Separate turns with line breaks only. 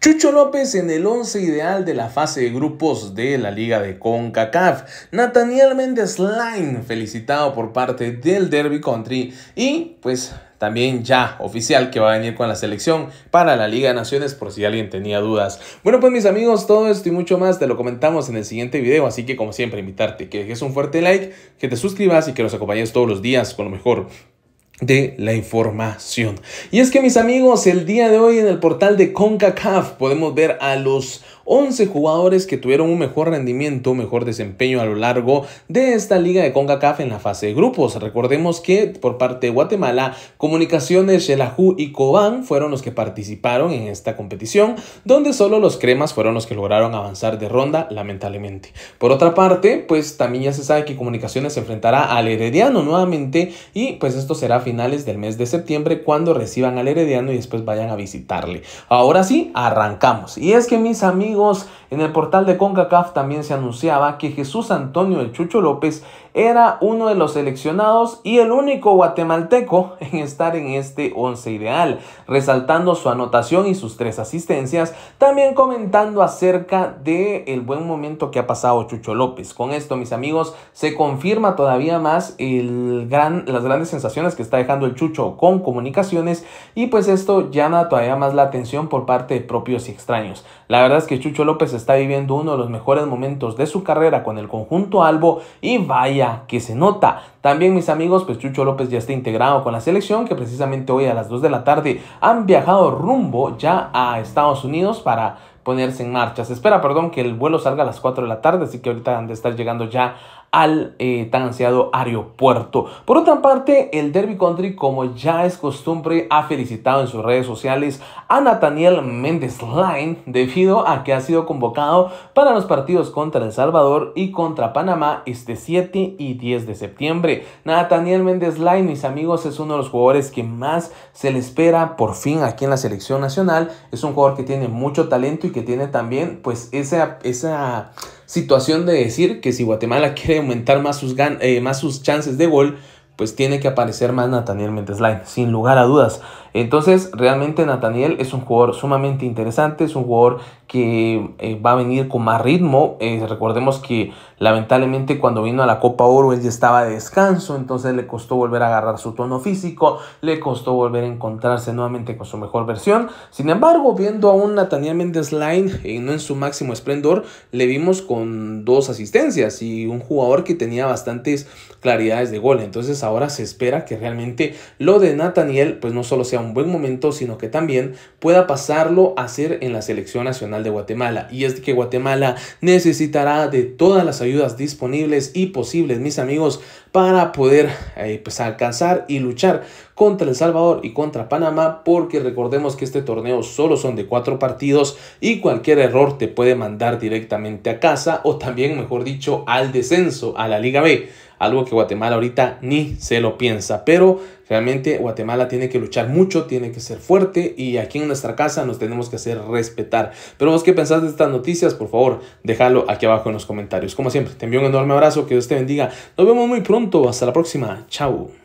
Chucho López en el 11 ideal de la fase de grupos de la Liga de CONCACAF. Nathaniel Méndez Line felicitado por parte del Derby Country. Y pues también ya oficial que va a venir con la selección para la Liga de Naciones por si alguien tenía dudas. Bueno pues mis amigos, todo esto y mucho más te lo comentamos en el siguiente video, así que como siempre invitarte que dejes un fuerte like, que te suscribas y que nos acompañes todos los días con lo mejor de la información. Y es que mis amigos, el día de hoy en el portal de CONCACAF podemos ver a los 11 jugadores que tuvieron un mejor rendimiento, un mejor desempeño a lo largo de esta liga de CONCACAF en la fase de grupos. Recordemos que por parte de Guatemala, Comunicaciones, Shelahu y Cobán fueron los que participaron en esta competición, donde solo los cremas fueron los que lograron avanzar de ronda, lamentablemente. Por otra parte, pues también ya se sabe que Comunicaciones se enfrentará al Herediano nuevamente y pues esto será final finales del mes de septiembre cuando reciban al Herediano y después vayan a visitarle. Ahora sí, arrancamos. Y es que mis amigos en el portal de CONCACAF también se anunciaba que Jesús Antonio El Chucho López era uno de los seleccionados y el único guatemalteco en estar en este once ideal, resaltando su anotación y sus tres asistencias, también comentando acerca de el buen momento que ha pasado Chucho López. Con esto, mis amigos, se confirma todavía más el gran, las grandes sensaciones que está dejando el Chucho con comunicaciones y pues esto llama todavía más la atención por parte de propios y extraños. La verdad es que Chucho López está viviendo uno de los mejores momentos de su carrera con el conjunto Albo y vaya que se nota. También mis amigos, pues Chucho López ya está integrado con la selección que precisamente hoy a las 2 de la tarde han viajado rumbo ya a Estados Unidos para ponerse en marcha. Se espera, perdón, que el vuelo salga a las 4 de la tarde, así que ahorita han de estar llegando ya al eh, tan ansiado aeropuerto. Por otra parte, el Derby Country, como ya es costumbre, ha felicitado en sus redes sociales a Nathaniel Méndez Line debido a que ha sido convocado para los partidos contra El Salvador y contra Panamá este 7 y 10 de septiembre. Nathaniel Méndez Line, mis amigos, es uno de los jugadores que más se le espera por fin aquí en la selección nacional. Es un jugador que tiene mucho talento y que tiene también pues esa... esa situación de decir que si Guatemala quiere aumentar más sus, gan eh, más sus chances de gol, pues tiene que aparecer más Nathaniel Mendeslain, sin lugar a dudas. Entonces, realmente Nathaniel es un jugador sumamente interesante, es un jugador que eh, va a venir con más ritmo. Eh, recordemos que lamentablemente cuando vino a la Copa Oro él ya estaba de descanso, entonces le costó volver a agarrar su tono físico, le costó volver a encontrarse nuevamente con su mejor versión. Sin embargo, viendo a un Nathaniel Mendes Line eh, no en su máximo esplendor, le vimos con dos asistencias y un jugador que tenía bastantes claridades de gol. Entonces ahora se espera que realmente lo de Nathaniel pues no solo sea un buen momento, sino que también pueda pasarlo a ser en la selección nacional de Guatemala. Y es que Guatemala necesitará de todas las ayudas disponibles y posibles, mis amigos, para poder eh, pues, alcanzar y luchar contra El Salvador y contra Panamá, porque recordemos que este torneo solo son de cuatro partidos y cualquier error te puede mandar directamente a casa o también, mejor dicho, al descenso, a la Liga B algo que Guatemala ahorita ni se lo piensa, pero realmente Guatemala tiene que luchar mucho, tiene que ser fuerte y aquí en nuestra casa nos tenemos que hacer respetar. Pero vos qué pensás de estas noticias, por favor, déjalo aquí abajo en los comentarios. Como siempre, te envío un enorme abrazo, que Dios te bendiga. Nos vemos muy pronto, hasta la próxima, chao.